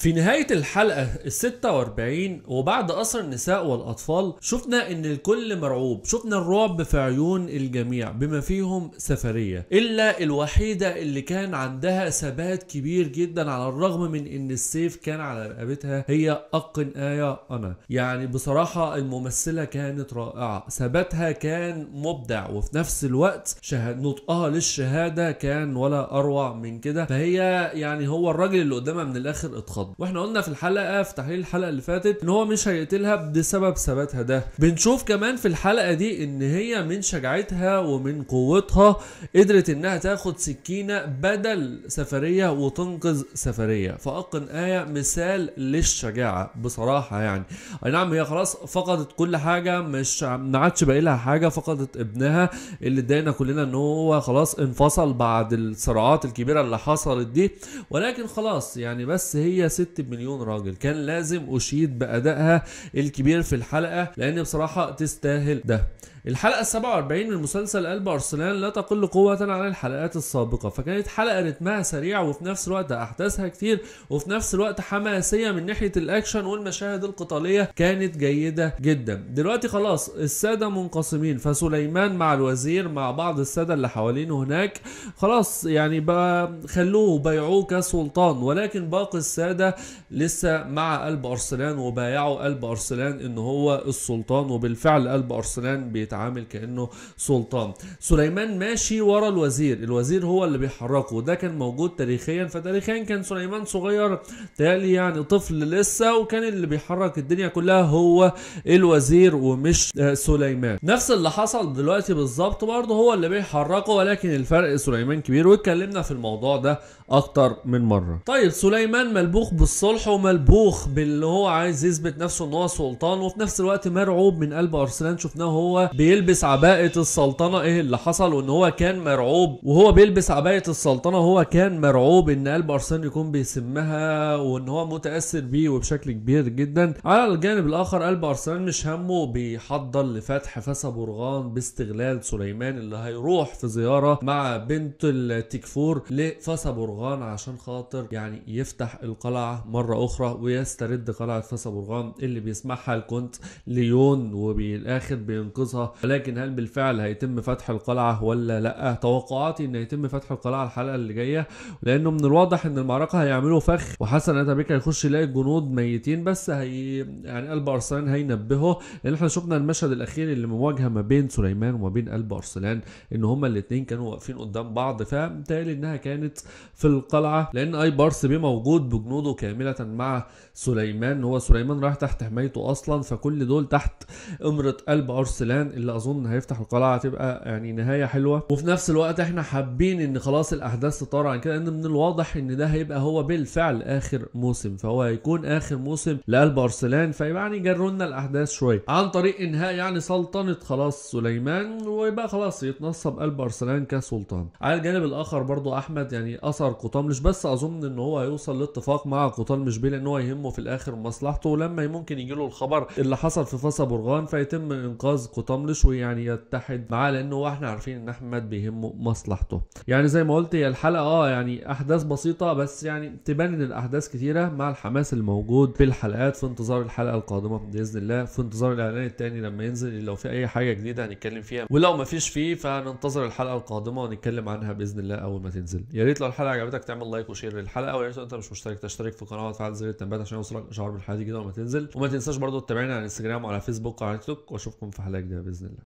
في نهاية الحلقة ال 46 وبعد قصر النساء والأطفال شفنا إن الكل مرعوب، شفنا الرعب في عيون الجميع بما فيهم سفرية، إلا الوحيدة اللي كان عندها ثبات كبير جدا على الرغم من إن السيف كان على رقبتها هي أقن آية أنا، يعني بصراحة الممثلة كانت رائعة، ثباتها كان مبدع وفي نفس الوقت شهد نطقها للشهادة كان ولا أروع من كده، فهي يعني هو الراجل اللي قدامها من الآخر اتخض. واحنا قلنا في الحلقه في تحليل الحلقه اللي فاتت ان هو مش هيقتلها بسبب ثباتها ده بنشوف كمان في الحلقه دي ان هي من شجاعتها ومن قوتها قدرت انها تاخد سكينه بدل سفريه وتنقذ سفريه فاقن ايه مثال للشجاعه بصراحه يعني اي نعم هي خلاص فقدت كل حاجه مش ما عادش باقي لها حاجه فقدت ابنها اللي ادانا كلنا ان هو خلاص انفصل بعد الصراعات الكبيره اللي حصلت دي ولكن خلاص يعني بس هي ست مليون راجل كان لازم اشيد بادائها الكبير في الحلقه لان بصراحه تستاهل ده الحلقة 47 من مسلسل قلب أرسلان لا تقل قوة عن الحلقات السابقة فكانت حلقة رتمها سريع وفي نفس الوقت أحداثها كتير وفي نفس الوقت حماسية من ناحية الأكشن والمشاهد القتالية كانت جيدة جدا دلوقتي خلاص السادة منقسمين فسليمان مع الوزير مع بعض السادة اللي حوالينه هناك خلاص يعني بقى خلوه بايعوه كسلطان ولكن باقي السادة لسه مع قلب أرسلان وبايعوا قلب أرسلان إن هو السلطان وبالفعل قلب أرسلان بيت بيتعامل كانه سلطان سليمان ماشي ورا الوزير الوزير هو اللي بيحركه ده كان موجود تاريخيا فتاريخيا كان سليمان صغير تالي يعني طفل لسه وكان اللي بيحرك الدنيا كلها هو الوزير ومش سليمان نفس اللي حصل دلوقتي بالظبط برضه هو اللي بيحركه ولكن الفرق سليمان كبير واتكلمنا في الموضوع ده اكتر من مره طيب سليمان ملبوخ بالصلح وملبوخ باللي هو عايز يثبت نفسه ان هو سلطان وفي نفس الوقت مرعوب من قلب ارسلان شفناه هو بيلبس عباءة السلطنة ايه اللي حصل وان هو كان مرعوب وهو بيلبس عباية السلطنة هو كان مرعوب ان قلب ارسنال يكون بيسمها وان هو متأثر بيه وبشكل كبير جدا على الجانب الاخر قلب ارسنال مش همه بيحضر لفتح فاسا برغان باستغلال سليمان اللي هيروح في زيارة مع بنت التكفور لفاسا برغان عشان خاطر يعني يفتح القلعة مرة اخرى ويسترد قلعة فاسا برغان اللي بيسمعها الكونت ليون وبالاخر بينقذها ولكن هل بالفعل هيتم فتح القلعة ولا لا توقعاتي ان هيتم فتح القلعة الحلقة اللي جاية لانه من الواضح ان المعركة هيعملوا فخ وحسن اتابيك هيخش يلاقي الجنود ميتين بس هي يعني قلب ارسلان هينبهه لان احنا شفنا المشهد الاخير اللي مواجهة ما بين سليمان وما بين قلب ارسلان ان هما الاثنين كانوا واقفين قدام بعض فبالتالي انها كانت في القلعة لان اي بارس بي موجود بجنوده كاملة مع سليمان هو سليمان رايح تحت حمايته اصلا فكل دول تحت امرة قلب ارسلان اللي اظن هيفتح القلعه هتبقى يعني نهايه حلوه وفي نفس الوقت احنا حابين ان خلاص الاحداث تطور عن كده لان من الواضح ان ده هيبقى هو بالفعل اخر موسم فهو هيكون اخر موسم لقلب ارسلان فيبقى يعني جرونا الاحداث شويه عن طريق انهاء يعني سلطنه خلاص سليمان ويبقى خلاص يتنصب قلب ارسلان كسلطان على الجانب الاخر برضو احمد يعني اثر قطام مش بس اظن ان هو هيوصل لاتفاق مع قطام مش بيه لان هو يهمه في الاخر مصلحته ولما ممكن يجي له الخبر اللي حصل في فصا برغان فيتم انقاذ قطام شوي يعني يتحد معاه لانه احنا عارفين ان احمد بيهمه مصلحته يعني زي ما قلت هي الحلقه اه يعني احداث بسيطه بس يعني تبان ان الاحداث كثيره مع الحماس الموجود في الحلقات في انتظار الحلقه القادمه باذن الله في انتظار الاعلان الثاني لما ينزل لو في اي حاجه جديده هنتكلم فيها ولو ما فيش فيه فننتظر الحلقه القادمه ونتكلم عنها باذن الله اول ما تنزل يا ريت لو الحلقه عجبتك تعمل لايك وشير للحلقه ويا ريت انت مش مشترك تشترك في القناه وتفعل زر التنبيهات عشان يوصلك اشعار بالحلقات الجديده ما تنزل وما تنساش برضو تتابعنا على انستجرام وعلى فيسبوك وعلى تيك توك واشوفكم في حلقه جديده باذن باذن الله